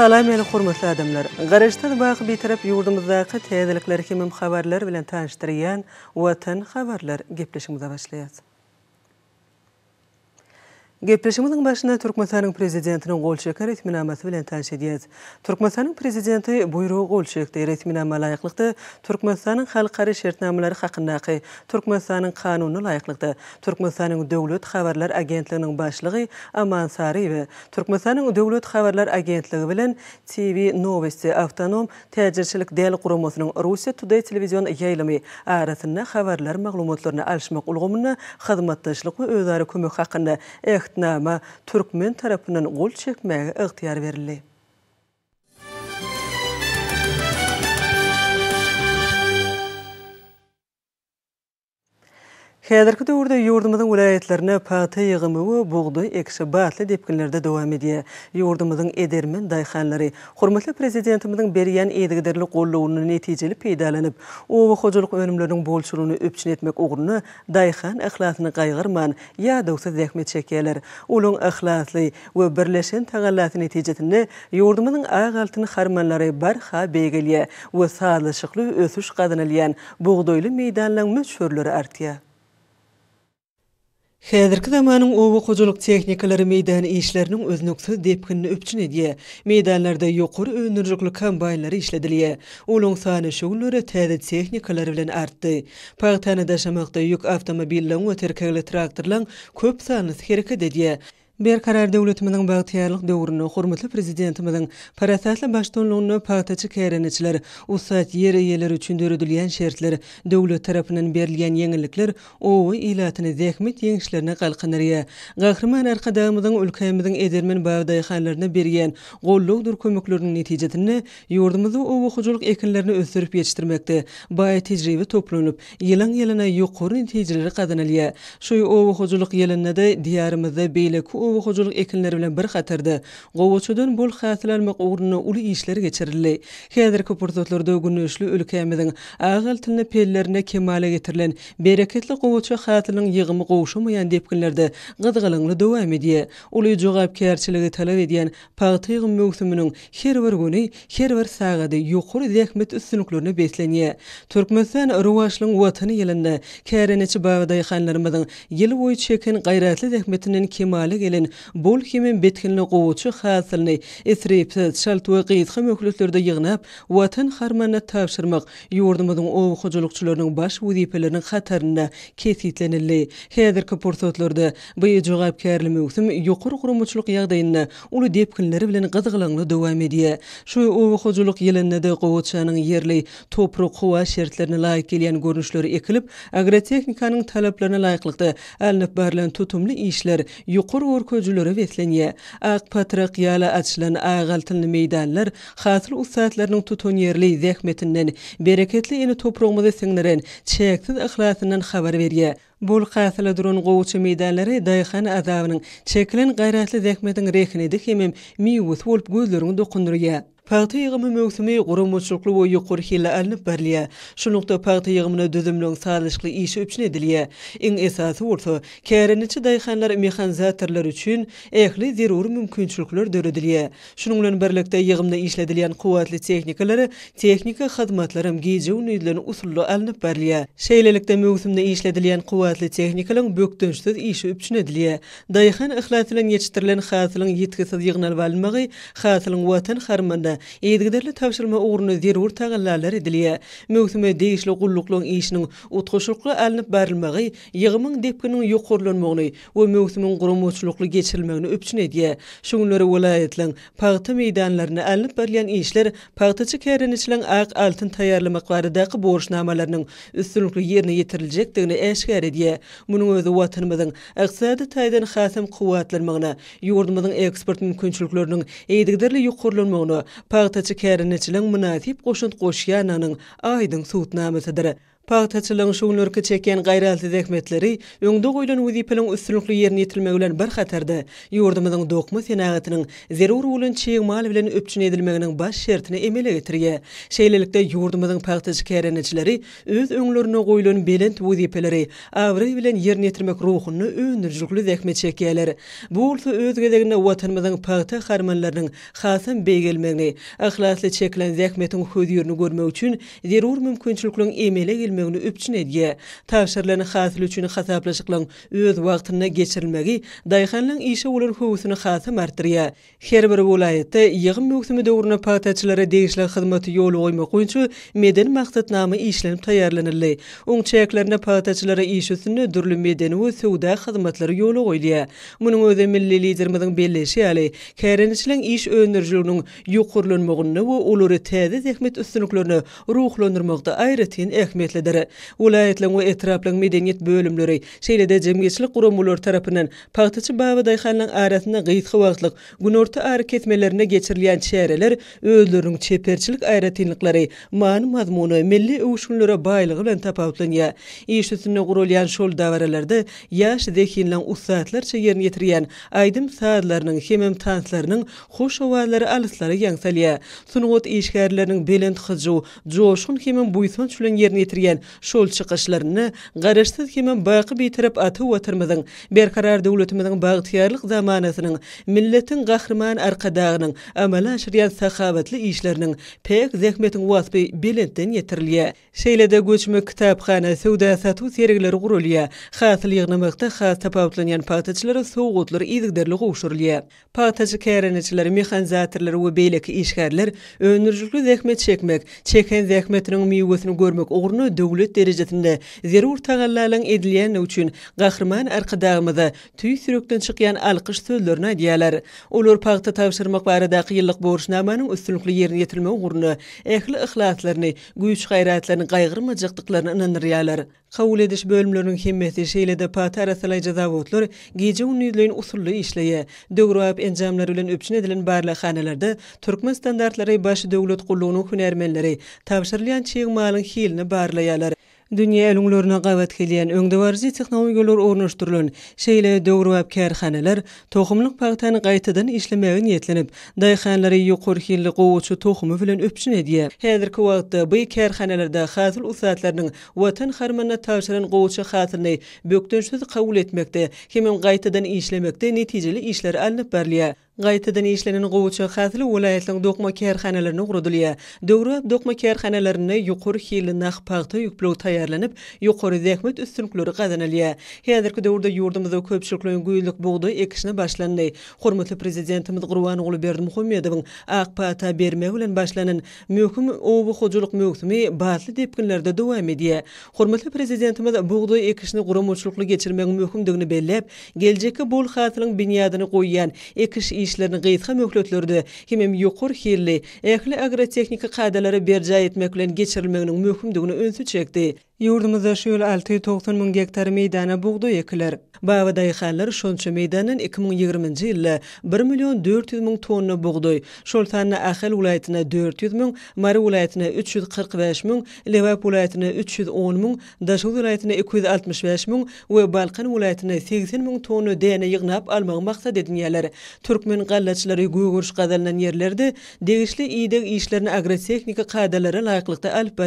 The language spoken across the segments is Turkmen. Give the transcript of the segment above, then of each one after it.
Salam eli hormatly adamlar. Garaşdan baýyk bitirip ýurdumyzdaky täzelikler hem habarlar bilen tanyşdyrýan Watan habarlar gepleşigimize başlaýar. Gepleşimiň başyna Türkmenistanyň prezidentinin gol şeker etminamasy bilen täşkilat. Türkmenistanyň prezidenti buýruğu gol şekerde etminama laýyklykda Türkmenistanyň halkary şertnamalary haqqındaky Türkmenistanyň kanuny laýyklykda Türkmenistanyň döwlet habarlar agentliginiň başlygy Aman Sariyew Türkmenistanyň döwlet habarlar agentligi bilen TV Novosti Avtonom, täjirçilik Deli guramasynyň Rusya Today Televizyon ýaýlymy arasynda habarlar maglumatlaryny alyşmak ulgamyna hyzmatdaşlyk we özleri kömek haqqında Tektnama Türkmen tarapının gol çekmeye ıhtiyar verilir. Häderketde ýurdumyzyň ularyetlerini paýta ýygnymy we buğdöi eksabatly diýenlerde dowam edýä. Ýurdumyzyň edermen dayxanlary, hormatly Prezidentimiziň berýän edigderli goldawyny netijeli peýdalanyp, öw hojalyk önümleriniň bolşuruny öpçün etmek üçin dayxan ählasyny gaýgyrman, ýa-da özüňiz däkmät çekýärler. Ülün ählasly we birleşen taýgallat netijetini ýurdumyzyň aýak altyny harmanylara bar Xadirki zamanin ovu kuculuk tehnikalari meydani ishlarinin öznuqsiz depkinini upchin ediya. Meydanlarda yokur önurjuklu kambaynlari ishladiliya. Olon sani shugullori tazit tehnikalari bilen artti. Paqtani dashamaqda yuk avtomobillan o terkagli traktirlan kop sani shirikad ediya. Bir karar devletimining baxtiyarlik dövrini hurmatli prezidentimizin parasatli bashtonlugini paqtachi kerenichlar, usat yeri yeler uchun dörüdilgen şertler, devlet tarafının berilgen yengilikler, o ilatini zekmit yengishlerine qalqanirya. Qahriman arqadamizning ulkayimizning edermin bavday xanlarini bergen qolluq dur kömüklörning neticetini yurdimiz o vuxujuluk ekinlarini ösürip yetishtirmekte. Bay tejribi toplanib, yilan yelana yuqur netijeleri qadanilya. Şu o vuxujuluk yelinnada diyarimizda beylik gowa hojuluk ekinleri bilen bir xatirdi. Gowaçudan bol xatirlanmaq ugruny uly işler geçirildi. Hedir köpürdötlerde günüşli ülkemizin ağal tilini pellerine kemale getirilen bereketli gowaçu xatirlining yığımı gowşumy yan depkinlerde gıdgılıngly dowam edi. Uly jogap kärçiligi talap edýän partiýa möhümünin her bir güni, her bir sagady ýokur rehmet üstünlüklerini beslenýe. Türkmenistan rowaşlygyň watany ýelinde kärenici bawdaýxanlarymyzyň ýyl boýy çekin gaýratly rehmetinden kemale bilen bol kimin betkinli qovuçu xasilni isrip şalt we qiyit xamöklüklerde yığınap watan xarmanı tapşırmaq yurdumudun oquculukçularının baş wudiplerinin xatarına kesitlenilli hezir ki portotlarda bu jogap kerli mövsim yuqur qurumuçluq yagdayna ulu depkinleri bilen qızıqlanlı dowam edi şu oquculuk da qovuçanın yerli topru quwa şertlerini laik kelen görünüşleri ekilip agrotehnikanın talaplarına laiqlıqda alnıp barlan tutumlu işler yuqur köjülörü vetleniye. Aq patraq yala açlan aqaltinli meydanlar xatil ussatlarının tutun yerli zekmetinden bereketli eni toprogmuzi sinirin çeyaktiz ıxlasinden xabar veriye. Bol qasla durun qovçu meydanlari dayxan azavinin çekilin qayratli zehmetin rehnedi himim miwus bolp gözlerini doqunduriya Paýta ýygymy möhümi gurumçylykly we ýokary hilli alnyp berliýe. Şu nukda paýta ýygymyna düzümlüň saýlaşly işi üçin edilýe. Iň esasy wurtu, käreniçi daýhanlar mehanizatorlar üçin ähli zerur mümkinçilikler döredilýe. Şunyň bilen birlikde ýygymda işledilýän kuwatly tehnikalary, tehnika hyzmatlarym gije unydlan usullu alnyp berliýe. Şeýlelikde möhümde işledilýän kuwatly tehnikalaryň bökdünçsiz işi üçin edilýe. Daýhan ihlatlan ýetirilen hasylyň ýetgisiz ýygnal balmagy, hasylyň watan harmanda Eýgidirli täbsirme ugruny zerur taýgallar edilýär. Müstämel diýişli qolluqlugyň işiniň utgaşyklary alnyp barlanmagy, depkinin depkiniň ýokurulmagyny, we müstämel guramocylykly geçirilmegini öpçün edi. Şoň üçin walaýetlen pagtymy idanlaryny alnyp berilen işler pagtçy käreniçliň aýak altyn taýarlamak wäralydaky boruşnamalaryny usulykly yerini ýetiriljekdigini iňşär edýär. Munuň özü watanmadan iqtisady taýdan haýatym güwwätlermegine, ýöwrümiň eksport mümkinçilikläriniň eýgidirli ýokurulmagyny Parta Çikeriniň netijeligi münasyp goşunt goşýa nanyň aýdynyň Pagtatçilang şu nörkü çeken gayraltı dekmetleri öngdoğ uydun uzipilin üstünlüklü ýerine ýetilmegi bilen bar xatarda yordumudun doqma senagatynyň zerur ulan çeyin bilen öpçüne edilmeginiň baş bas şertini emele getirýär. Şeýlelikde yordumudun pagtatçik kerenecileri öz öngdoğunlarına goylun belent uzipilere avri bilen ýerine ýetirmek ruhuny öndürcülüklü dekme çekýärler. Bu ulusu öz gedegine uatanmadan pagtta xarmanlarının xasın beygelmeni, aqlasli çekilen zekmetini, zekmetini, zekmetini, zekmetini, bilmegini üpçün edge. Tavşarlani xatil üçün xataplaşıqlan öz vaqtına geçirilmegi dayxanlan işe olur huvusunu xatı martirya. Her bir volayette yigim mögsümü dourna paqtachilara deyishlan xidmatı yolu oyma qoyunçu meden maqtatnamı işlenip tayarlanirli. Un çayaklarna paqtachilara işe üstünü dürlü meden u sivda xidmatları yolu oyliya. Munun ozi milli liderimizin belleşi ali, kairanishlan iş öndürjilunun yukurlun mugunnu u uluri tazi zihmet üstünüklerini ruhlundurmaqda ayretin edýärdi. Ulaýatlaryň we etraplaryň medeniýet bölümleri, şeýlede jemgyýetçilik guramlar tarapynyň Paýtaçy Baýwaday Haýlanyň aýratyna gyýtgy wagtlyk günorta hereketmelerine geçirilýän çäreler, öýlerini çeperçilik aýratynlyklary, maň mazmuny milli öwüşünlere baýlygy bilen tapawutlanýa. Işitini gurulýan şol dawralarda ýaş zehinlen ussatlar çegerini ýetirýän aýdym saatlarynyň hemem tanslarynyň hoş howalary alyslary ýaňsalýa. Sunugut işgärleriniň belend hyjy, joşgun hemem buýsun çülen şol çıkışlarını garaşsız kemen bayqı bitirip atı otırmadın. Berkarar devletimizin bağıtiyarlık zamanasının, milletin gahriman arkadağının, amala şirian sahabatlı işlerinin pek zekmetin vasbi bilintin yetirliye. Şeylede göçmü kitabxana sevda satu serigleri gurulye. Xasil yığnamıqta xas tapavutlanyan pahatçilere soğutlar izgderli gusurliye. Pahatçı kerenetçilere mekhanzatırları we beylik işgärler önürcülü zekmet çekmek, çeken zekmetinin miyuvasını görmek uğrunu döwlet derejesinde zerur tagallalaryň edilýän üçin gahrman arkadaýymyzy tüý sürükden çykýan alqyş söýlerini aýdýarlar. Olar paýta täwşirmek barada ýyllyk borçnamanyň üstünlikli ýerine ýetirmek ugruny, ähli ihlaslaryny, güýç gaýratlaryny gaýgyrmajaklyklaryny inandyrýarlar. Kavul ediş bölümlörünün himmeti şeyle de pa tarasalay cazavutlar gece unu yudlayın usullu işleyi, dövru ayıp encamlar ölen öpçün edilen barla khanelarda Türkman standartları başı dövlet kulluğunu hünermenleri tavşarlayan çiğ malın hiyelini barlayalar. dünýä elünlerine gawat gelýän öňdewarzy technologiýalar ornaşdyrylan şeýle döwürwäp kärhanalar tohumlyk paýtany qaytadan işlemegi niýetlenip, daýhanlary ýokur hilli gowçu tohumy bilen öpsin edýär. Häzirki wagtda bu kärhanalarda xatil usatlarynyň watan harmanyna taýşaryn gowçu hatyryny bökdünsiz kabul etmekde, hemem qaytadan işlemekde netijeli işler alınıp berilýär. Gaýtadan işlenen gowçy häsil welaýatlyň dokma kerhanalaryny gurudylýa. Döwre dokma kerhanalaryny ýukur hili naq paýta ýüklüw taýýarlanyp, ýukur zähmet üstünlikleri gazanylýa. Häzirki döwürde ýurdumyzda köpçülikleri güýlük bugdy ekişini başlandy. Hormatly prezidentimiz Gurban ugly Berdi Muhammedowyň ak paýta berme bilen başlanan möhüm owu hojuluk möhüsümi baýly depkinlerde dowam edýär. Hormatly prezidentimiz bugdy ekişini gurumçylykly geçirmegi möhümdigini degini bellep, geljekki bol häsiliň binýadyny goýýan ekiş işlerini gıytxa möhlötlördü, himim yukur hirli, ehli agrotehnika qadalara berca etmekulen geçirilmeğinin mühümdüğünü önsü çekdi. Yurdumuzda şöyle 690 min gektar meydana buğdu ekilir. Bavada ýaýlar şonça meydanin 2020-nji ýylda 1 million 400 min tonu buğdu, Şolsanyň Ahyl welaýatyna 400 min, Mary welaýatyna 345 min, Lewa welaýatyna 310 min, Daşgöz welaýatyna 265 min we Balqan welaýatyna 80 min tonu däne ýygnap almak maksat edýärler. Türkmen galdaçlary güýgürş gadalanan ýerlerde degişli ýygyn işlerini agrotehnika gadalary laýyklykda alp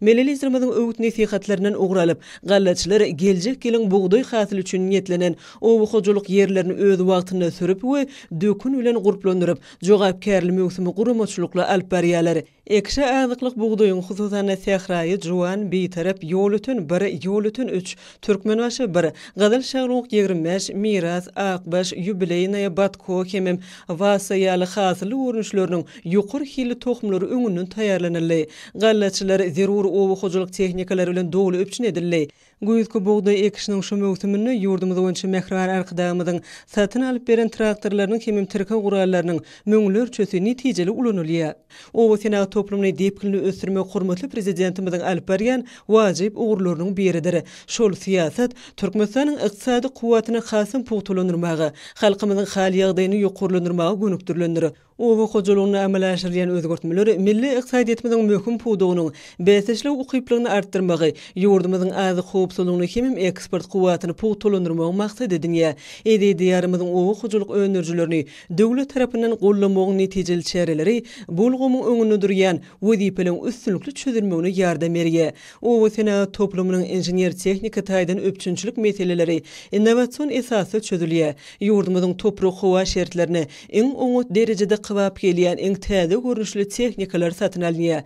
Milli sihatlerinden uğralıp, gallatçiler gelcek gelin buğday hasil üçün niyetlenen o buxoculuk yerlerini öz vaqtına sürüp ve dökün ülen gurplondurup, cogab kerli mögsümü gurumatçulukla alp bariyalari. Ekşe ağlıklık buğduyun hususana sehrayı juan bir tarap yolutun bir yolutun üç türkmen başı bir qadıl şağruq 25 miras aqbaş yubileyna batko kemem vasa yalı xaslı yuqur hili toxmlur ünnün tayarlanırlay qallatçılar zirur ovu xoculuk texnikalar ölen doğulu öpçün edirlay Guýutku bogda ekişiniň şu möwsümini ýurdumyz öňçe mehrar arkadaşymyň satyn alyp beren traktorlarynyň kimim tirki guralarynyň müňler çöse netijeli ulanylýar. Owa sena toplumyny depkilini ösdürme hormatly prezidentimiziň alyp bergen wajyp ugurlarynyň biridir. Şol siýasat Türkmenistanyň ykdysady quwwatyny hasym pugtulandyrmagy, halkymyzyň halyagdyny ýokurlandyrmagy gönüktürlendirýär. Ovo hojolugyny amala aşyrýan özgörtmeler milli ykdysady möhüm puwdugynyň beýleşikli ukyplygyny artdyrmagy, ýurdumyzyň ady howp sonuny kim eksport guwatyny puwtulandyrmak maksady dedi. Edi diýarymyzyň ovo hojoluk önerjilerini döwlet tarapyndan gollamak netijeli çäreleri bulgumyň öňünde durýan wedi pilin üstünlikli ýardam berýe. Ovo sene toplumynyň injener tehnika taýdan öpçünçilik meteleleri innowasiýa esasly çözülýe. Ýurdumyzyň toprak howa şertlerini iň öňüt derejede kıvap geliyen en tədi görünüşli teknikalar satın e,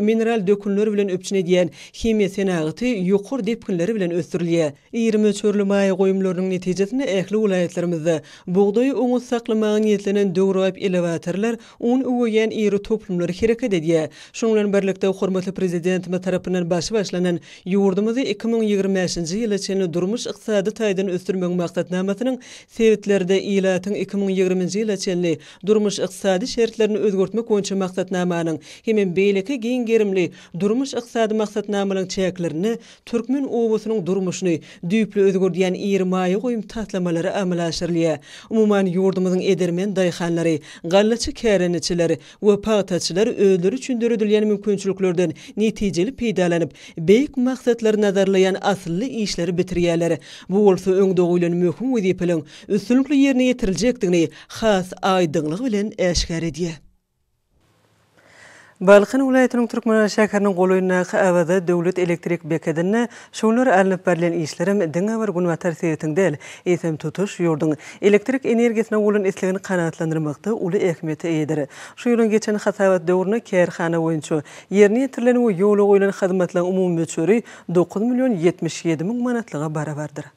mineral dökünler bilen öpçüne diyen himiya senagyty ýokur bilen ösdürilýe. 23 çörlü maý goýumlarynyň netijesinde ähli ulaýatlarymyzda buğday öňü saklamagy niýetlenen döwrap elevatorlar un öwüýen ýeri toplumlar hereket edýe. Şoňlaryň birlikde hormatly başlanan ýurdumyzy 2025-nji ýyla durmuş ykdysady taýdan ösdürmek maksatnamasynyň 2020-nji ýyla durmuş iqtisadi şertlerini özgörtmek boyunca maksatnamanyň hemen beýleki gen gerimli durmuş iqtisadi maksatnamalaryň çäklerini türkmen owusynyň durmuşyny düýüpli özgördiýän 20 maýy goýum taýlamalary amala aşyrylýar. Umumyň ýurdumyzyň edermen daýhanlary, gallaçy käreniçileri we paýtaçylar öýleri üçin döredilýän mümkinçiliklerden netijeli peýdalanyp, beýik maksatlary nazarlaýan asly işleri Bu olsa öňde goýulan möhüm wezipeliň üstünlikli ýerine ýetirilýär. Ýetirilecektigini has aýdyňlyk bilen äşgär edýä. Balkan ulaýatynyň türkmen şäheriniň golyna häwada döwlet elektrik bekedini şolar alnyp berilen işlerim diňe bir gün watar seýetinde esem tutuş ýurdun elektrik energiýasyna bolan islegini kanatlandyrmakda uly ähmiýete eýdir. Şu ýylyň geçen hasabat döwrüne Kerhana oýunçu ýerni ýetirilen we ýoly goýulan hyzmatlaryň umumy 9 million 77 miň manatlyga barabardyr.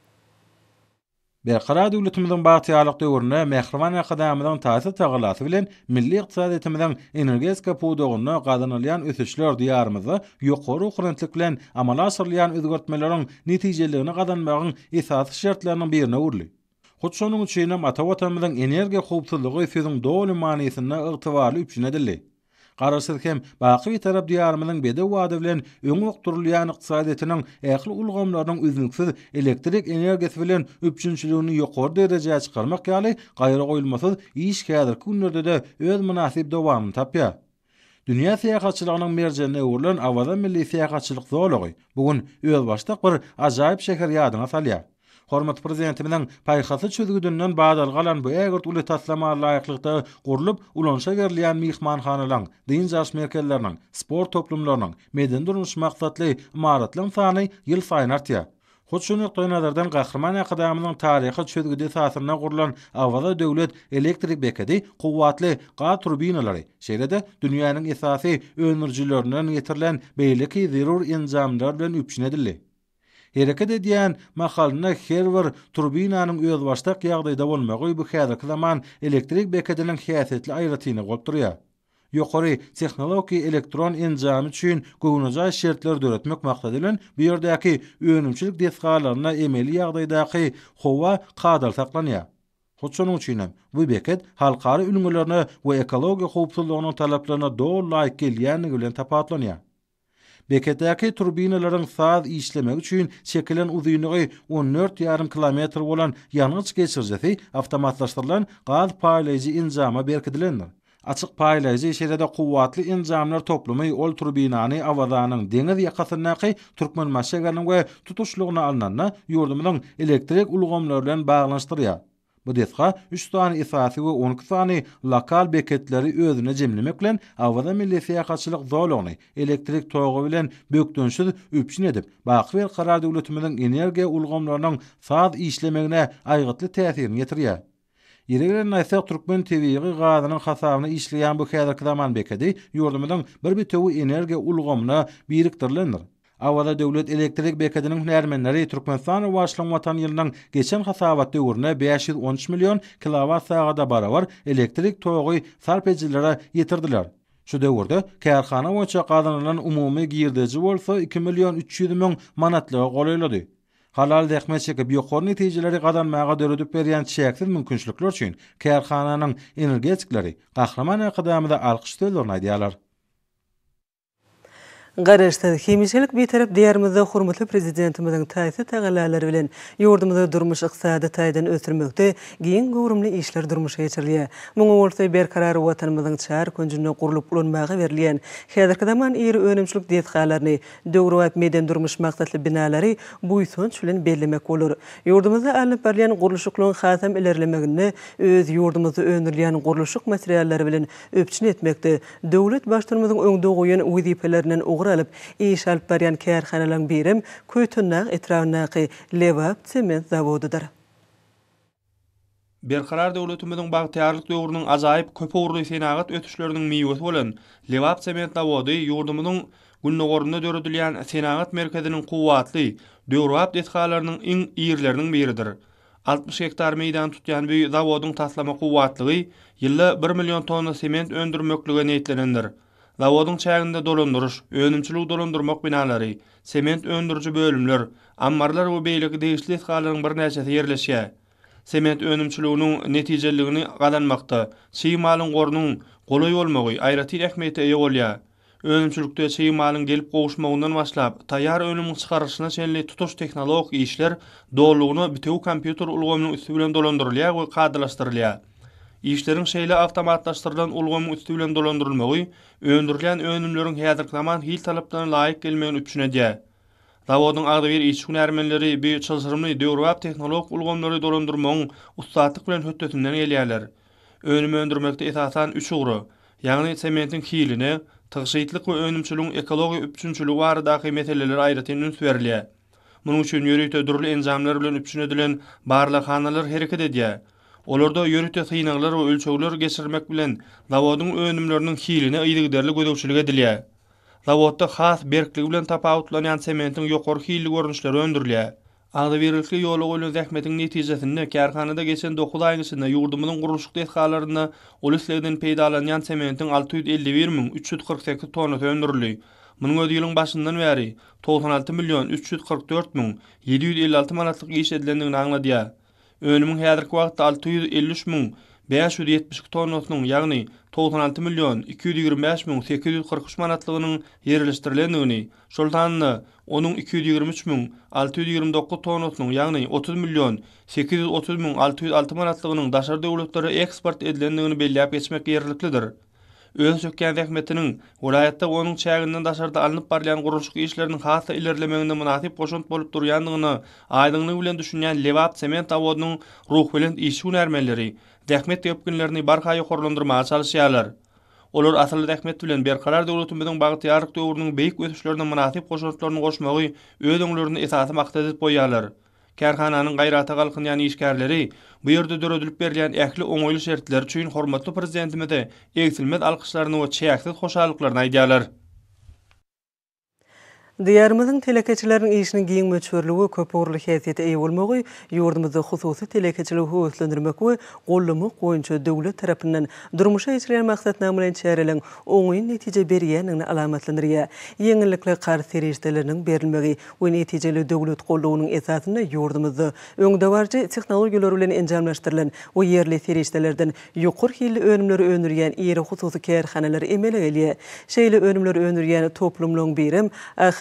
Belkara dövletimizin batiyalık dövrünü mehriman yakadamadan taasit tağılası bilen milli iqtisadiyetimizin energiyiz kapu dövrünü qadınırlayan ötüşlör diyarımızı yokoru kurentlik bilen amala sırlayan üzgörtmelerin neticeliğini qadınmağın isaat şartlarının birine uğurlu. Kutsonun uçunum atavatamadan energiya kubtulluğu sözün doğulü maniyy maniyy maniyy maniyy Qarasyz hem baqi tarap diýarmynyň bede wady bilen öň ukturylýan ykdysadyýetiniň ähli ulgamlarynyň üzüňsiz elektrik energiýasy bilen üpjünçiligini ýokary derejäge çykarmak ýaly gaýry goýulmasyz iş käder günlerde de öz münasib dowamyny tapýar. Dünya sehaçylygynyň merjene urulan avada milli sehaçylyk zolugy bugun öz başda bir ajaýyp şeher ýadyna salýar. Hormat prezidentimiň paýhasy çözgüdünden badal galan bu ägirt uly taslama laýyklykda gurulyp ulanşa gerilýän mehmanhanalaryň, din jaş merkezleriniň, sport toplumlarynyň meden durmuş maksatly maratlym sany ýyl saýyn artýar. Hoçunyk toýnalardan gahrman akademiýanyň taryhy çözgüde taýsyryna gurulan döwlet elektrik bekedi, quwwatly ga turbinalary, şeýlede dünýäniň esasy önürjilerinden getirilen beýleki zerur enjamlar bilen edildi. Hereket edýän mahalyna Herwer turbinanyň öz başdaq ýagdaýda bolmagy bu häzirki zaman elektrik bekediniň häsiýetli aýratyny goýdurýar. Yokori texnologi elektron encam üçün gugunaca şertler dörötmök maqtadilin, bu yerdaki önümçilik desgalarına emeli yağdaydaki hova qadal saqlanya. Hoçonun üçünem, bu beket halkari ülmülerine ve ekologi xoopsulluğunun talaplarına doğru layik geliyyanı gülen tapatlanya. Bekedäki turbinalaryň saz işlemek üçin çekilen uzunlygy 14 ýarym kilometr bolan ýanyç geçirjesi awtomatlaşdyrylan gaz paýlaýjy inzama berkidilendir. Açyk paylayıcı işerede kuvvetli inzamlar toplumy ol turbinani avadanın deniz yakasındaki Türkmen maşagalın ve tutuşluğuna alınanına ýurdumyň elektrik ulgomlarla bilen Bu detka 3 tane isasi ve 12 tane lokal beketleri özüne cimlimeklen avada milli seyahatçılık zolonu elektrik toğu bilen büyük dönüşüdü üpçün edip bakvel karar devletimizin energi ulgomlarının saz işlemekine aygıtlı tesirini yetiriye. Yerelerin Naysak Türkmen TV'yi gazının hasabını işleyen bu kadar zaman bekedi yurdumudun bir bir tövü energi ulgomuna biriktirlenir. Awada döwlet elektrik bekediniň hünärmenleri Türkmenistan we Aşlan watan ýylynyň geçen hasabatda görnä 513 million kilowatt sagada barawar elektrik togy sarp edijilere ýetirdiler. Şu döwürde kärhana we çaqadynyň umumy giýerdeji bolsa 2 million 300 min manatly goýulýardy. Halal dekme çekip yokor neticeleri kadar mağa dörüdüp veriyen çiçeksiz mümkünçlükler için kerhananın energetikleri kahraman akıdamı da alkıştırılır Garaşta kimişelik bir tarap diyarımızda hormatlı prezidentimizin taysi tağalalar bilen yurdumuzda durmuş ıqsaada taydan ötürmekte giyin gorumlu işler durmuş eçirliye. Munga orta bir karar vatanımızın çar koncunu kurulup ulanmağı verliyen xeadarkadaman iri önümçülük detkalarini dörruvap meden durmuş maqsatli binalari bu yusun çülün bellimek olur. Yurdumuzda alin parliyan gorluşuklun xatam ilerlemekini öz yurdumuzda önürliyan gorluşuk materiallari bilen öpçün materiallari Dövlet materiallari materiallari materiallari materiallari ýagyr alyp, iş alyp berýän kärhanalaryň birim köýtünnäk etrawnäki lewa sement zawodudyr. Bir karar döwletimiziň bagt ýarlyk döwrüniň azaýyp köp ugurly senagat ötüşleriniň miýewi bolan Lewap sement zawody ýurdumynyň gulnogoruna döredilýän senagat merkeziniň quwwatly döwrap detkalarynyň iň ýerleriniň biridir. 60 hektar meydan tutýan bu zawodyň taslama quwwatlygy ýylda 1 million tonna sement öndürmekligi näitlenendir. va onun çağında dolandırış, önümçülük dolandırmak binaları, sement öndürücü bölümler, ammarlar bu beylik değişlik halının bir neçesi yerleşe. Sement önümçülüğünün neticeliğini kazanmakta, çiğ malın korunun kolay olmağı, ayratil ekmeğe de yoğulya. Önümçülükte çiğ malın gelip koğuşmağından başlayıp, tayar önümün çıkarışına çenli tutuş teknolog işler doluğunu bütün kompüter ulgumunun üstü bilen dolandırılıyor ve işlerin şeýle awtomatlaşdyrylan ulgamy üstü bilen dolandyrylmagy, öndürilen önümlerin häzirki zaman hil talaplaryna laýyk gelmegini üçünedi. Zawodyň agdy bir iş güni ermenleri bu çalyşyrmy döwrap tehnologik ulgamlary dolandyrmagy bilen hötdetinden gelýärler. Önüm öndürmekde esasan 3 ugry, ýagny sementiň kiýiline, tygşytlyk we önümçiligiň ekologiýa üpçünçiligi wara daky meselelere aýratyn üns berilýär. Munu üçin ýörükde durly bilen üpçünedilen barla hanalar hereket edýär. Olarda yörükte sayınaklar ve ölçüler geçirmek bilen lavadın önümlerinin hiline ayırgıderli gödüksülüge diliye. Lavadda khas berkli bilen tapa avutlanan sementin yokor hiili görünüşleri öndürlüye. Ağda verilki yolu olu zahmetin neticesinde kerkhanada geçen dokul ayınısında yurdumunun kuruluşuk detkalarında olisleden peydalanyan sementin 651.348 3348 tonu öndürlüye. Munga diýilen başyndan bäri 96 milyon 344 mung 756 manatlyk iş edilendigini aňladýar. Önümün häzirki wagtda 650 000 570 tonnasynyň ýagny 96 million 225 min 843 manatlygynyň ýerleşdirilendigini, şoldanyny onuň 223 min 629 tonnasynyň ýagny 30 million 830 min 606 manatlygynyň daşary döwletlere eksport edilendigini belläp geçmek ýerliklidir. Ön sökken rehmetinin vilayatda onun çäginden daşarda alınıp barlayan guruluşyk işleriniň hasa ilerlemeginde munasib goşunt bolup durýandygyny aýdyňyny bilen düşünýän Levat Sement awodynyň ruh bilen iş günärmeleri rehmet diýip günlerini barha ýokurlandyrmaga çalyşýarlar. Olar asal rehmet bilen berkalar döwletiň bilen bagty ýarlyk döwrüniň beýik ötüşlerini munasip goşuntlaryny goşmagy öýdüňlerini esasy maksat edip Kerhananyň gairatly halkyny ýa bu ýerde döredilip berilen ähli oň ýolyş şertleri üçin hormatly prezidentimizde eňilmet alqyşlaryny we çäkli hoşallyklaryna eýe Diyarmızın telekeçilerin işinin giň möçverluğu köp hiyasiyeti eyi olmağı, yordumızı khususı telekeçilerin hiyasiyeti hiyaslandırmakı, qollumu qoyuncu dövlu tarafından durmuşa içiriyan maksat namunayn çarilin onguyn netije beriyyanin alamatlandiriyya. Ýeňillikli qar serişdeleriniň berilmagi, o netijeli döwlet tqollu onun esasini yordumuzu, öngdavarcı teknologiyolorul o yerli serişdelerden ýokur hili önümleri önümler ýeri hususy önümler emele önümler Şeýle önümleri önümler önümler birim,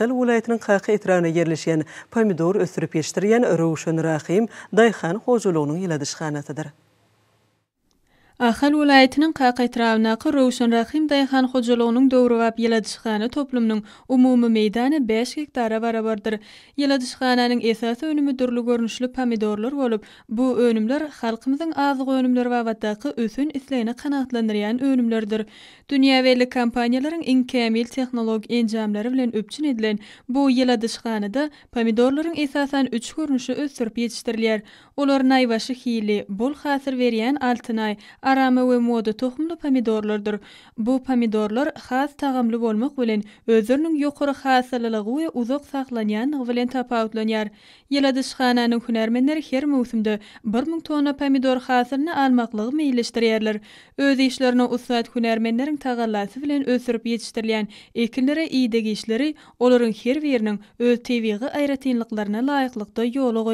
Kakal vilayetinin Kakı etrağına pomidor ösürüp yeştiriyen Rövşön Rahim Dayxan Hozulu'nun iladış Ahal vilayetinin qaqaytravna qi Rauşan Rahim Dayhan Xocalonun dövru vab yeladishxana toplumnun umumi meydana 5 hektara varabardir. Yeladishxananın esas önümü durlu görünüşlü pomidorlar olub, bu önümlər xalqimizin azıq önümlər vabataqı ösün isleyini qanatlandiriyan önümlərdir. önümlerdir. veli kampanyaların in kemil texnolog encamları vilen öpçün edilen bu yeladishxana da pomidorların esasan 3 görünüşü ösürp yetiştirilir. Olar naivashi hili, bol xasir veriyan altınay, arama we moda tohumly pomidorlardyr. Bu pomidorlar has tagamly bolmak bilen özürning ýokary hasylalygy we uzak saklanýan bilen tapawutlanýar. Ýelede şahananyň hünermenleri her mowsumda 1000 tonna pomidor hasylyny almaklygy meýleşdirýärler. Öz işlerini usat hünermenleriň tagallasy bilen ösürip yetishtirilyan, ekinlere iýdegi işleri olaryň her biriniň öz tewigi aýratynlyklaryna laýyklykda ýol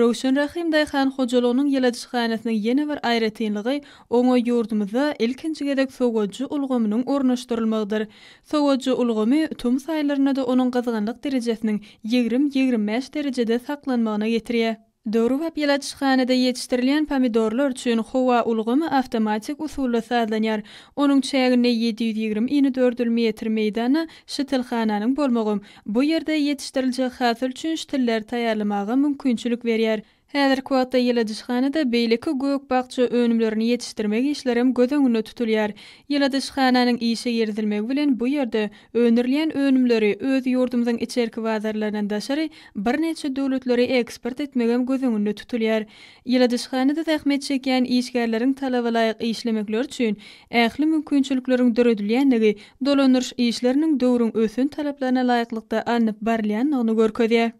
Rowşun Rahim Dayxan Hojalonyň ýeledişi hanasynyň ýene bir aýratynlygy oňa ýurdumyzda ilkinji gedek sowgaçy ulgamynyň ornaşdyrylmagdyr. Sowgaçy ulgamy tüm saýlaryna da onuň gyzgynlyk derejesiniň 20-25 derejede saklanmagyna ýetirýär. Doru we pelatş xanada pomidorlar üçin howa ulgymy avtomatik usulda sazlanýar. Onuň çägini 720 ini 4 metr meýdany şitil xananyň Bu ýerde yetiştirilýän hasyl üçin şitiller taýýarlamagy mümkinçilik berýär. Häzir kwota ýele dişhanada beýleki gök bagça önümlerini ýetişdirmek işlerim göz tutulýar. Ýele dişhananyň işe ýerdilmegi bilen bu ýerde önürlen önümleri öz ýurdumyzyň içerki wazarlarynyň daşary bir neçe döwletlere eksport etmegem göz öňüne tutulýar. Ýele dişhanada zähmet çeken işgärleriň talaby laýyk işlemekler üçin ähli mümkinçiliklerin döredilýändigi, dolanyş işleriniň döwrüň ösün talaplaryna laýyklykda anyp barlanyny görkezýär.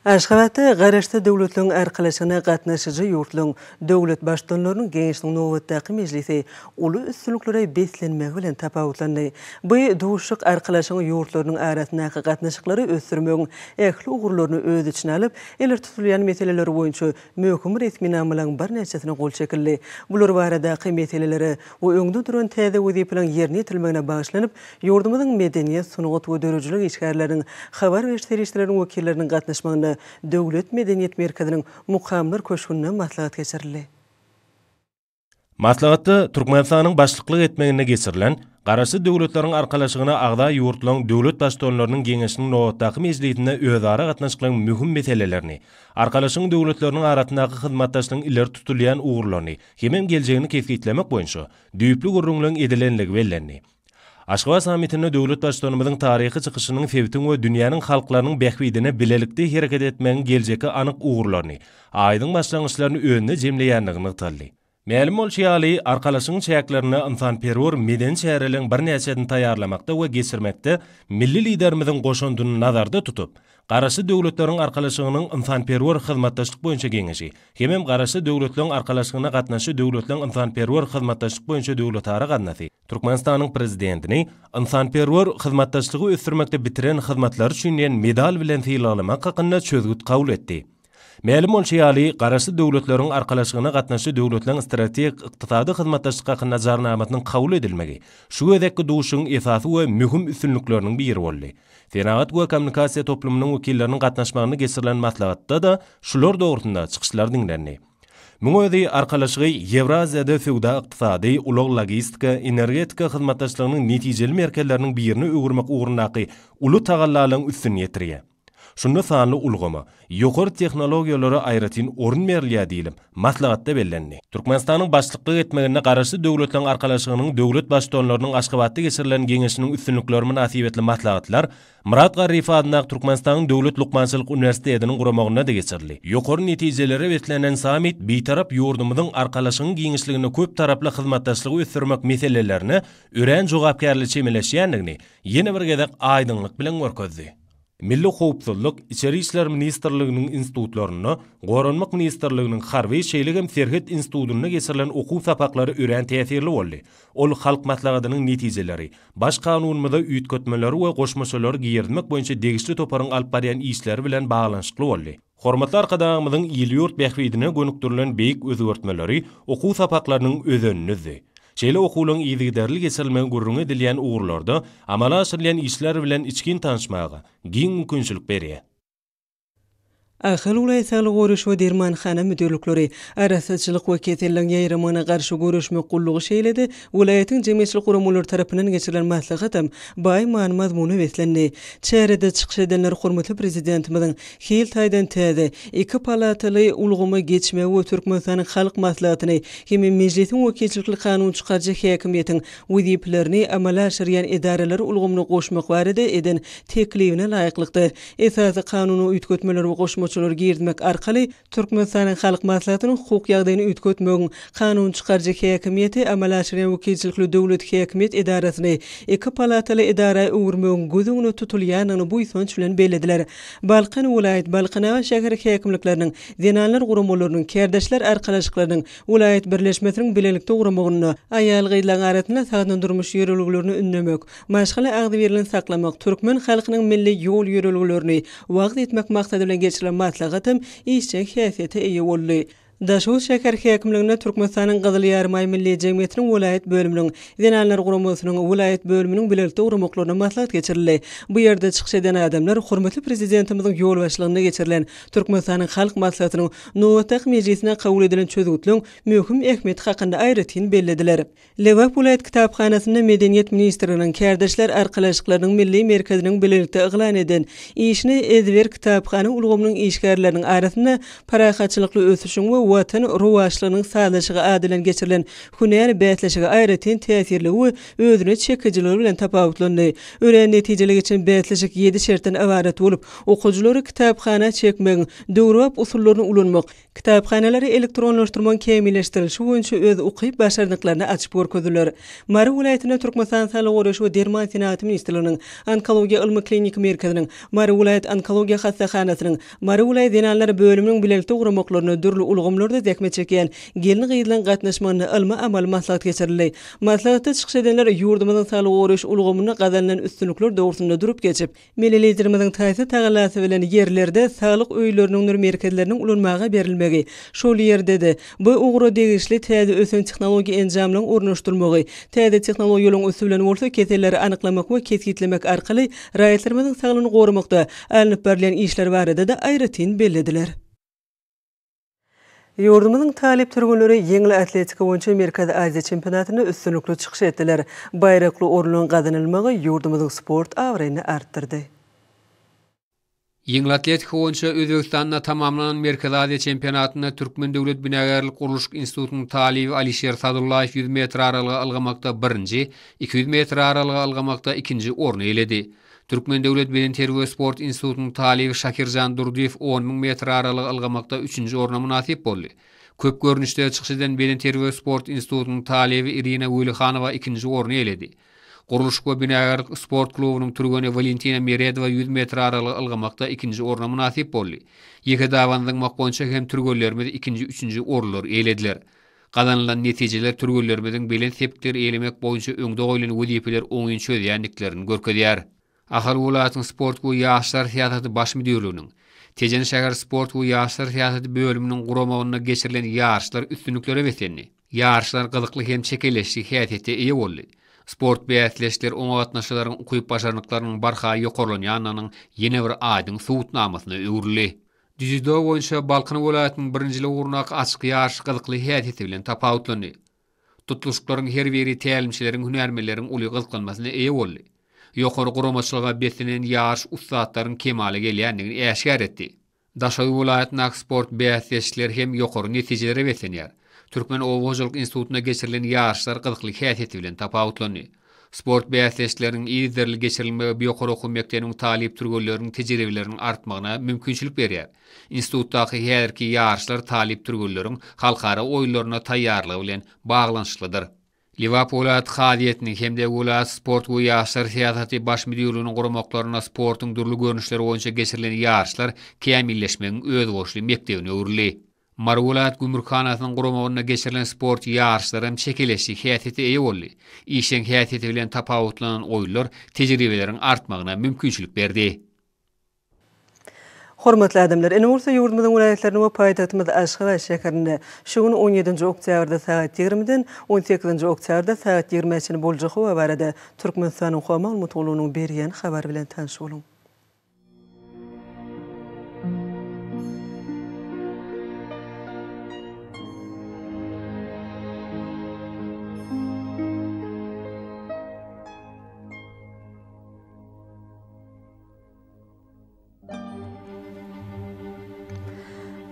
Ашхабатта гараста дәүләтләрнең аркылышына катнашыжы йортлың дәүләт башлыкларының генешнең новый тәкъим иҗлесе улы үсүлүкләргә бесленмә белән тапаутланды. Бу дәүшлек аркылышың йортларның арасына катнашыклары өсүрмөгән эхли угырларны өз ичен алып, элер тутылган мәсьәләләр буенча мөһим рәсми намыларның бер нәчәсенә гол шәкилле. Булар барада кыйм мәсьәләләре ва өңдө белән ярне тилмәгенә багышланып, йортымның мәдәният сунугы төдөрүҗлек хабар ýaly döwlet medeniýet merkeziniň mukammyr köşgünine maslahat geçirildi. Maslahatda Türkmenistanyň başlyklyk etmegine geçirilen Garaşy döwletleriň arkalaşygyna agda ýurtlan döwlet başdarlarynyň geňeşini nowatdaky mezlitinde özara gatnaşylan möhüm meselelerini, arkalaşyň döwletleriniň aratynaky hyzmatdaşlygyň iler tutulýan ugurlaryny, hemem geljegini kesgitlemek boýunça düýüpli gurrunlygyň edilenligi bellendi. Aşgaba samitinde döwlet başlygynyň taryhy çykyşynyň fevtin we dünýäniň halklarynyň bähbidine bilelikde hereket etmegini geljekde anyk ugurlary. Aýdyň başlangyçlaryny öňüne jemleýändigini taýdanly. Mälim bolşy ýaly arkalaşyň çäklerini insan perwer meden şäherleriniň birnäçe ýerini taýarlamakda we gesirmekde milli liderimiziň goşundyny nazarda tutup, Qarasi döwletleriniň arkalaşygynyň insanperwer hyzmatdaşlyk boýunça gengişi. Hemem Qarasi döwletleriniň arkalaşygyna gatnaşy döwletleriniň insanperwer hyzmatdaşlyk boýunça döwletara gatnaşy. Türkmenistanyň prezidentini insanperwer hyzmatdaşlygy üstünlikde bitiren hyzmatlar üçin medal bilen taýlanma hakyna çözgüt kabul etdi. Mälim bolşy ýaly Qarasi döwletleriniň arkalaşygyna gatnaşy döwletleriniň strategik ykdysady hyzmatdaşlyk hakyna zarnamatyny kabul edilmegi. Şu wagtda duşyň esasy we mühüm üstünlikleriniň biri boldy. Fenaat gua kommunikasiya toplumunun ukillerinin gatnaşmagyny gesirlen matlaqatda da shulor doğrtunda çıxışlar dinlenni. Mungoydi arqalashigi Evraziyada feuda iqtisadi, uloq logistika, energetika xizmatlarining netijeli merkezlarining bir yerini o'g'irmoq ulu tag'allarning ustini ýetirýär. şunda sanlı ulgama yuqur texnologiyalara ayratin orun merliya diilim maslahatda bellenni Turkmenistanın başlıqlıq etmegine qarşı döwletlerin arqalaşığının döwlet başdonlarının aşqabatda geçirilen gengesinin üstünlükleri men asibetli maslahatlar Murat Qarif adına Turkmenistanın döwlet luqmançılıq edinin quramogyna da kesirli yuqur netijeleri betlenen samit bi tarap yurdumudun arqalaşığının gengesligini köp taraply xizmetdaşlygy üstürmek meselelerini ören jogapkarlyçy meleşiýändigini ýene bir gezek aýdynlyk bilen Milli Hoopsulluk İçeri İşler Ministerliğinin institutlarını, Qoranmak Ministerliğinin Xarvi Şeyligem Serhit İnstitutununa geçirilen oku sapakları üren tesirli bolli. Ol halk matlagadının neticeleri, baş kanunmada üýtgetmeleri we goşmaçylar giýerdimek boýunça degişli toparyň alyp barýan işleri bilen baglanyşykly bolli. Hormatly arkadaşlarymyň ýyl ýurt bäkwidine beýik Çeli okulun iyidigderli kesilmeyi gurrunu dileyen uğurlarda, amala asırlayan işler bilen içkin tanışmağa, gin mükünçülük beriyen. Ahal ulai thalu gorish wa dirman khana midirluk lori. Arasa chilik wa kiethin lang yai ramana garish gorish mi qullu gish eilidi. Ulaiyatin jemishil qura mullur tarapinan gishilal mahtla ghatam. Bai maan maad mounu vethlenni. Chari da chikshi dinar qormutli prezident madin. Khil taidan taidi. Ika palatali ulguma gichmi wa turkmanthani khalq mahtlaatini. Himi mejlithin wa qanun yetin. Wadi ulgumna uçulur girdmək arqali Türkmen sanin xalq maslahatının hukuk yaqdayını ütkot kanun qanun çıxarcı kəyəkəmiyyəti əmələşirən iki palatalı tutulyanını bu isan çülən belədilər. Balqın vələyət, Balqın vələyət, Balqın vələyət, Balqın vələyət, Balqın vələyət, Balqın Balqın vələyət, Balqın vələyət, Balqın vələyət, Balqın vələyət, Balqın vələyət, Balqın vələyət, Balqın vələyət, Balqın vələyət, Balqın vələyət, Balqın maglumatla gatym işçi häsiýete bolýar. Daşul şeker hekimliğine Türkmenistan'ın Qızıl Yarmay Milli Cemiyetinin vilayet bölümünün Zenalar Qurumusunun vilayet bölümünün bilirti urumuklarına maslahat geçirildi. Bu yerde çıkış eden adamlar hürmetli prezidentimizin yol başlığına geçirilen Türkmenistan'ın halk maslahatının Nuvatak Meclisi'ne kabul edilen çözgütlüğün möhüm ehmet hakkında ayrıtiyin bellediler. Levak Vulayet Kitabxanasında Medeniyet Ministerinin kərdəşlər arkadaşlarının Milli Merkezinin bilirti ıglan edin. İşini Ezver Kitabxanı Ulgumunun işgarlarının arasında parakatçılıklı ösüşün kuwatyny ruwaşlygynyň sazlaşygy adylan geçirilen hunary betleşigi aýratyn täsirli we özüne çekijiler bilen tapawutlandy. Öýren netijeleri üçin betleşik 7 şertden awaret bolup, okuwçylary kitapxana çekmegin, döwrüp usullaryny ulanmak, kitapxanalary elektronlaşdyrmak kemilleşdirilşi boýunça öz okuyup başarnyklaryny açyp görkezdiler. Mary welaýatyna Türkmenistan sağlyk goraşy we derman sanaýaty ministrliginiň onkologiya ilmi klinik merkeziniň Mary welaýat onkologiya hassahanasynyň Mary welaýat denallary bölüminiň bilelikde gurmaklaryny dürli ulgamly Gümlürde dekme çekeyen gelin gıyılan qatnaşmanı ılma amal maslahat geçerli. Maslahatı çıxış edenler yurdumadan salı oğruyş üstünlükler doğrusunda durup geçip. Melilidirmadan taisa tağalası velen yerlerde salıq uylarının nür merkezlerinin ulunmağa berilmegi. Şol yer dedi, bu uğru degişli tədi ösen teknologi encamlı ornaşturmağı, tədi teknologi yolun ösülen olsa keselleri anıqlamak ve keskitlemek arqalay, rayetlerimizin salı salı salı salı salı salı Yordumyň talep türgüleri ýeňil atletika boýunça Merkada Aziýa çempionatyny üstünlikli çykyş etdiler. Bayraklı orunyň gadanylmagy yurdumyň sport awreni artdyrdy. Ýeňil atletika boýunça Özbekistanda tamamlanan Merkada Aziýa çempionatyny Türkmen döwlet binagärlik guruluş institutynyň talibi Alişer Sadullayev 100 metr aralygy algamakda 1 200 metr aralygy algamakda 2-nji eledi. Türkmen Döwlet Beden Tervo Sport Institutynyň talibi Şakirjan Durdiyew 10000 metr aralyg algamakda 3-nji orna munasip boldy. Köp görnüşde çykşydan Beden Tervo Sport Institutynyň talibi Irina Uylyxanowa 2-nji orny eledi. Gurulş we sport klubynyň turgany Valentina Meredova 100 metr aralyg algamakda 2-nji orna munasip boldy. Yeke dawandyň maqbonça hem turgullarymyz 2-nji, 3-nji orunlar elediler. Galanlar netijeler turgullarymyzyň bilen elimek elemek boýunça öňde goýulan wüdiýpler 10-njy Ahal Wolaatyn Sport we Yaşlar Hyýatyny Baş Müdirliginiň Tejen Şäher Sport we Yaşlar Hyýaty bölümini guramagyna geçirilen ýarışlar üstünlikleri beýlenýär. Ýarışlar gylykly hem çekeleşli hyýatyny eýe boldy. Sport we ýetleşdirilýär oňa atnaşylaryň ukyp başarmaklaryň barha ýokarlanýanynyň ýene bir aýdyň suwut namasyny öwrüli. Düzdö boýunça Balkan Wolaatynyň birinji ýerine açyk ýarış gylykly hyýaty bilen tapawutlany. Tutuşuklaryň her biri täälimçileriň hünärmelleriň uly gylyklanmasyna eýe boldy. Ýokary gurumuchlyga beslenen ýa-da kemali kemale gelýändigini eşigar etdi. Daşaw ýolahatnak sport beýleşişleri hem ýokary netijelere beslenýär. Türkmen owazçylyk institutuna geçirilen ýa-da garaklý häzirki bilen Sport beýleşişlerini ýetirili geçirilmegi ýokary okuw mekdepleriniň talyp turgullarynyň tejribelerini artmagyna mümkinçilik berýär. Institutdaky häzirki ýa-da garaklý talyp turgullarynyň halkara oýunlaryna taýyarlygy bilen Liverpool at xaliyetini hem de ula sport we yaşlar siyasaty baş müdirliğinin gurmaklaryna sportun durlu görnüşleri boýunça geçirilen mektevni kämilleşmegiň özü boşly mekdebini öwrüli. Marwulat gümürkhanasynyň gurmagyna geçirilen sport ýarşlary hem çekeleşi häýatyny eýe boldy. Işen häýatyny bilen tapawutlanan oýullar tejribeleriň berdi. Hormatly adamlar, Ene Ursa ýurdumyzyň welaýatlaryny we paýtagtymyzy aşgy we şäherinde şu gün 17-nji oktýabrda saat 20-den 18-nji oktýabrda saat 20-çine boljak we barada Türkmenistanyň howa maglumat bolunyň habar bilen tanış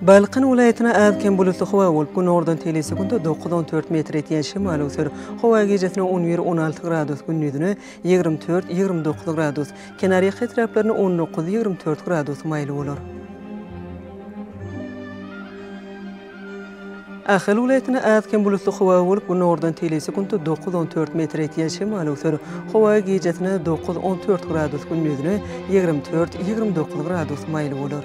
Balkan ulayetine adken bulutlu hova olup gün oradan 9-14 metre etiyen şimali usur. Hova gecesine 11-16 gradus gün yüzünü 24-29 gradus. kenariya xetraplarını 19-24 gradus mayli olur. Ahal ulayetine adken bulutlu hova olup gün oradan 9-14 metre etiyen şimali usur. Hova gecesine 9 gradus gün yüzünü 24-29 gradus mayli olur.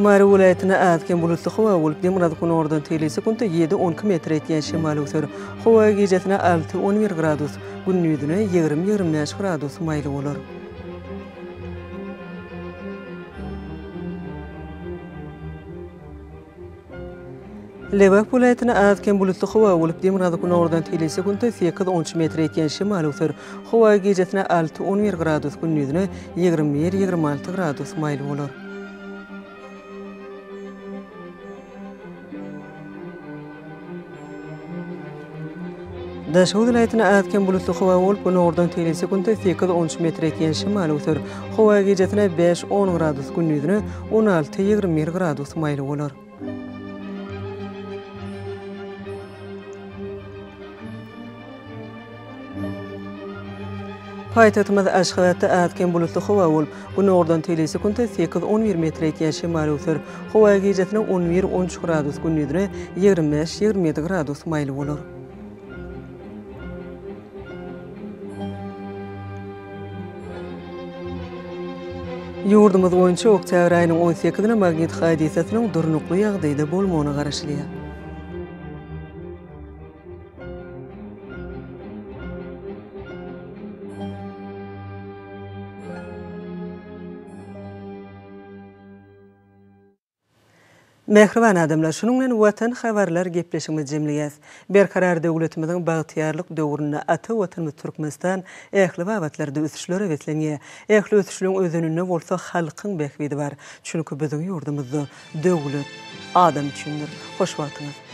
Mary Ulaytina adken bulutlu xova ulup demirad kun ordan telesi kunta 7-12 metre etiyan shemalu sir. Xova gecetina 6-11 gradus, gün nüydina 20-25 gradus maylu olur. Lebak pulaytina adken bulutlu xova ulup demirad kun ordan telesi kunta 8-13 metre etiyan shemalu sir. Xova gecetina 6-11 gradus, gün nüydina 20-26 gradus maylu olur. Daşı vilayetine adatken bulutlu hava ol, bu nordan telin sekunda 813 metre etiyen şimal ötür. Hava gecetine 5-10 gradus gün yüzünü 16-21 gradus maylı olur. Paytatımız aşkıvatta adatken bulutlu hava ol, bu nordan telin sekunda 811 metre etiyen şimal ötür. Hava gecetine 11-13 gradus kun yüzünü 25-27 gradus maylı olur. Yurdumuz 13 oktýabr aýynyň 18-nde magnit hadisasynyň durnukly ýagdaýda bolmagyny garaşlaýar. Mehrvan adamlar, şunun men watan xabarlar gepleşimi jemliyas. Ber karar döwletimizin bagtiyarlyk döwrüne atı watan Türkmenistan ähli wabatlarda ösüşlere wetlenge. Ähli ösüşlüň özünüňne bolsa halkyň bäkwidi bar. Çünki biziň ýurdumyzda döwlet adam üçindir. Hoş wagtyňyz.